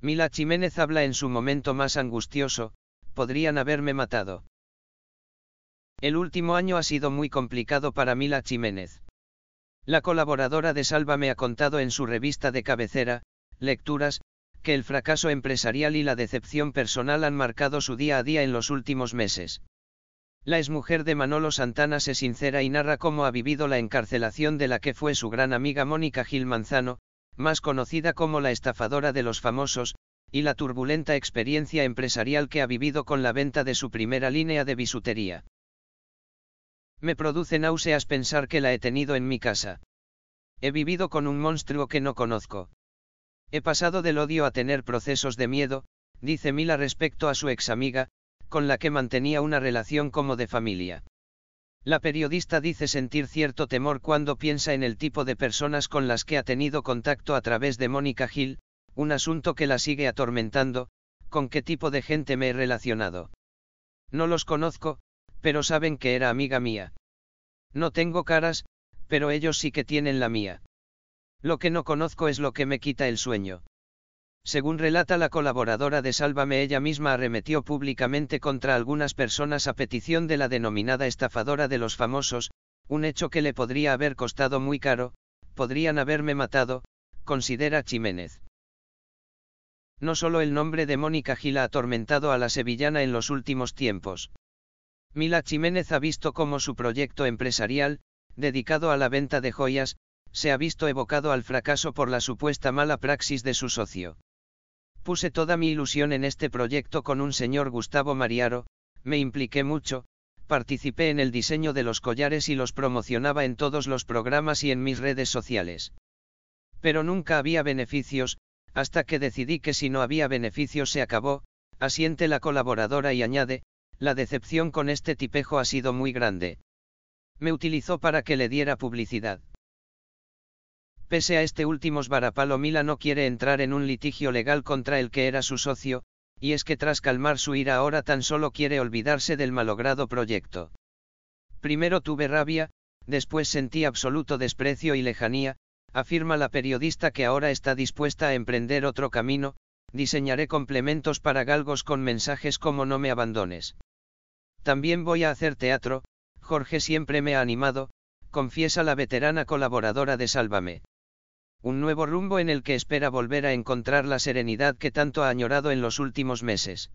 Mila Jiménez habla en su momento más angustioso, podrían haberme matado. El último año ha sido muy complicado para Mila Jiménez. La colaboradora de me ha contado en su revista de cabecera, Lecturas, que el fracaso empresarial y la decepción personal han marcado su día a día en los últimos meses. La exmujer de Manolo Santana se sincera y narra cómo ha vivido la encarcelación de la que fue su gran amiga Mónica Gil Manzano, más conocida como la estafadora de los famosos, y la turbulenta experiencia empresarial que ha vivido con la venta de su primera línea de bisutería. Me produce náuseas pensar que la he tenido en mi casa. He vivido con un monstruo que no conozco. He pasado del odio a tener procesos de miedo, dice Mila respecto a su ex amiga, con la que mantenía una relación como de familia. La periodista dice sentir cierto temor cuando piensa en el tipo de personas con las que ha tenido contacto a través de Mónica Gil, un asunto que la sigue atormentando, con qué tipo de gente me he relacionado. No los conozco, pero saben que era amiga mía. No tengo caras, pero ellos sí que tienen la mía. Lo que no conozco es lo que me quita el sueño. Según relata la colaboradora de Sálvame, ella misma arremetió públicamente contra algunas personas a petición de la denominada estafadora de los famosos, un hecho que le podría haber costado muy caro, podrían haberme matado, considera Jiménez. No solo el nombre de Mónica Gila ha atormentado a la sevillana en los últimos tiempos. Mila Jiménez ha visto cómo su proyecto empresarial, dedicado a la venta de joyas, se ha visto evocado al fracaso por la supuesta mala praxis de su socio. Puse toda mi ilusión en este proyecto con un señor Gustavo Mariaro, me impliqué mucho, participé en el diseño de los collares y los promocionaba en todos los programas y en mis redes sociales. Pero nunca había beneficios, hasta que decidí que si no había beneficios se acabó, asiente la colaboradora y añade, la decepción con este tipejo ha sido muy grande. Me utilizó para que le diera publicidad. Pese a este último Svarapalo Mila no quiere entrar en un litigio legal contra el que era su socio, y es que tras calmar su ira ahora tan solo quiere olvidarse del malogrado proyecto. Primero tuve rabia, después sentí absoluto desprecio y lejanía, afirma la periodista que ahora está dispuesta a emprender otro camino, diseñaré complementos para galgos con mensajes como no me abandones. También voy a hacer teatro, Jorge siempre me ha animado, confiesa la veterana colaboradora de Sálvame un nuevo rumbo en el que espera volver a encontrar la serenidad que tanto ha añorado en los últimos meses.